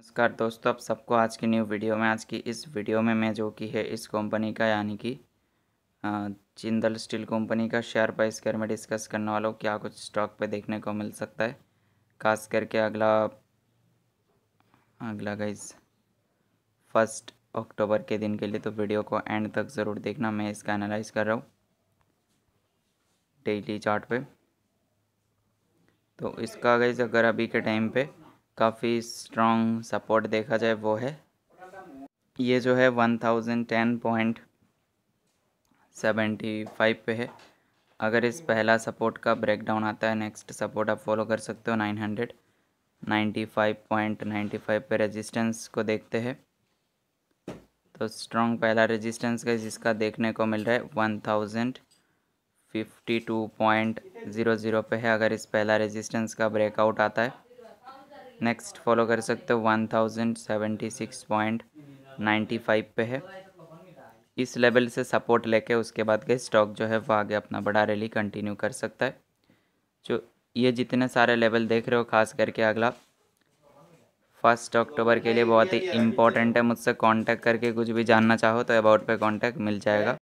नमस्कार दोस्तों आप सबको आज की न्यू वीडियो में आज की इस वीडियो में मैं जो कि है इस कंपनी का यानी कि जिंदल स्टील कंपनी का शेयर प्राइस कर मैं डिस्कस करने वाला हूँ क्या कुछ स्टॉक पे देखने को मिल सकता है खास करके अगला अगला गाइस फर्स्ट अक्टूबर के दिन के लिए तो वीडियो को एंड तक ज़रूर देखना मैं इसका एनालाइज कर रहा हूँ डेली चार्ट पे तो इसका गाइज अगर अभी के टाइम पर काफ़ी स्ट्रॉन्ग सपोर्ट देखा जाए वो है ये जो है one thousand ten point seventy five पे है अगर इस पहला सपोर्ट का ब्रेकडाउन आता है नेक्स्ट सपोर्ट आप फॉलो कर सकते हो nine hundred ninety five point ninety five पे रेजिस्टेंस को देखते हैं तो स्ट्रॉन्ग पहला रेजिस्टेंस का जिसका देखने को मिल रहा है one thousand fifty two point zero zero पे है अगर इस पहला रेजिस्टेंस का ब्रेकआउट आता है नेक्स्ट फॉलो कर सकते हो one thousand seventy six point ninety five पे है इस लेवल से सपोर्ट लेके उसके बाद गए स्टॉक जो है वो आगे अपना बड़ा रैली कंटिन्यू कर सकता है जो ये जितने सारे लेवल देख रहे हो खास करके अगला फर्स्ट अक्टूबर के लिए बहुत ही इंपॉर्टेंट है मुझसे कांटेक्ट करके कुछ भी जानना चाहो तो अबाउट पे कांटेक्ट मिल जाएगा